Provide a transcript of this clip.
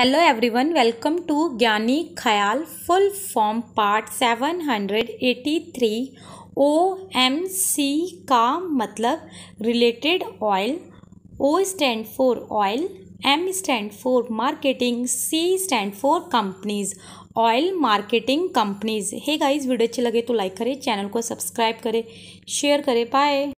hello everyone welcome to Gyani Khyal full form part 783 O M C का मतलब related oil O stand for oil M stand for marketing C stand for companies oil marketing companies hey guys video अच्छे लगे तो like करें channel को subscribe करें share करें bye